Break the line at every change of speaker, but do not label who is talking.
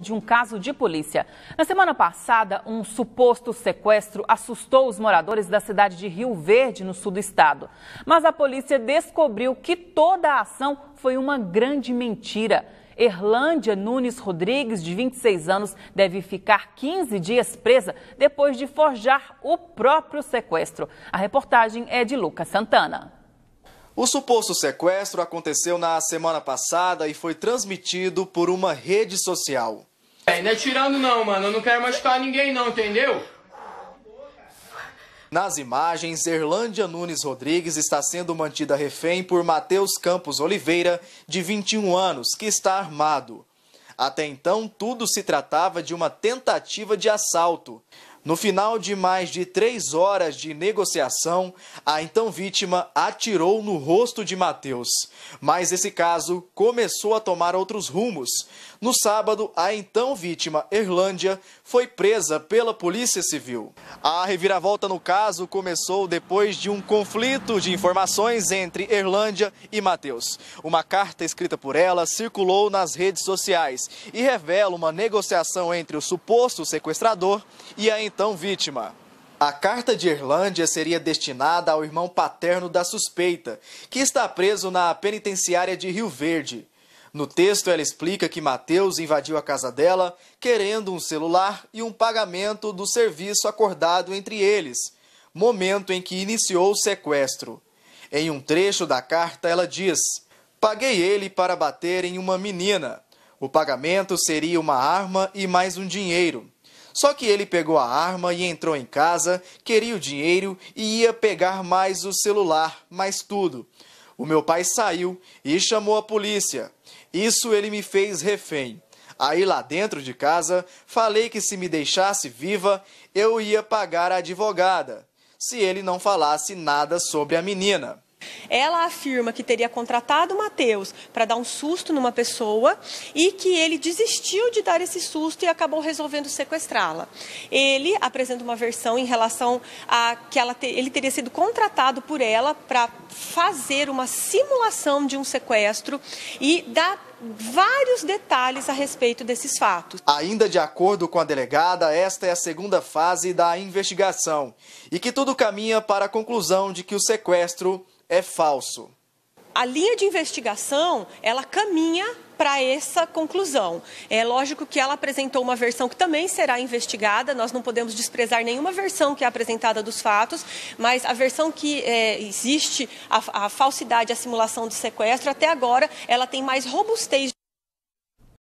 de um caso de polícia. Na semana passada, um suposto sequestro assustou os moradores da cidade de Rio Verde, no sul do estado. Mas a polícia descobriu que toda a ação foi uma grande mentira. Erlândia Nunes Rodrigues, de 26 anos, deve ficar 15 dias presa depois de forjar o próprio sequestro. A reportagem é de Lucas Santana.
O suposto sequestro aconteceu na semana passada e foi transmitido por uma rede social. É, não é tirando não, mano. Eu não quero machucar ninguém não, entendeu? Nas imagens, Erlândia Nunes Rodrigues está sendo mantida refém por Matheus Campos Oliveira, de 21 anos, que está armado. Até então, tudo se tratava de uma tentativa de assalto. No final de mais de três horas de negociação, a então vítima atirou no rosto de Mateus. Mas esse caso começou a tomar outros rumos. No sábado, a então vítima, Erlândia, foi presa pela Polícia Civil. A reviravolta no caso começou depois de um conflito de informações entre Erlândia e Mateus. Uma carta escrita por ela circulou nas redes sociais e revela uma negociação entre o suposto sequestrador e a então vítima. A carta de Irlândia seria destinada ao irmão paterno da suspeita, que está preso na penitenciária de Rio Verde. No texto, ela explica que Mateus invadiu a casa dela querendo um celular e um pagamento do serviço acordado entre eles, momento em que iniciou o sequestro. Em um trecho da carta, ela diz: Paguei ele para bater em uma menina. O pagamento seria uma arma e mais um dinheiro. Só que ele pegou a arma e entrou em casa, queria o dinheiro e ia pegar mais o celular, mais tudo. O meu pai saiu e chamou a polícia. Isso ele me fez refém. Aí lá dentro de casa, falei que se me deixasse viva, eu ia pagar a advogada, se ele não falasse nada sobre a menina.
Ela afirma que teria contratado Mateus para dar um susto numa pessoa e que ele desistiu de dar esse susto e acabou resolvendo sequestrá-la. Ele apresenta uma versão em relação a que te, ele teria sido contratado por ela para fazer uma simulação de um sequestro e dá vários detalhes a respeito desses fatos.
Ainda de acordo com a delegada, esta é a segunda fase da investigação e que tudo caminha para a conclusão de que o sequestro é falso.
A linha de investigação, ela caminha para essa conclusão. É lógico que ela apresentou uma versão que também será investigada, nós não podemos desprezar nenhuma versão que é apresentada dos fatos, mas a versão que é, existe, a, a falsidade, a simulação de sequestro, até agora, ela tem mais robustez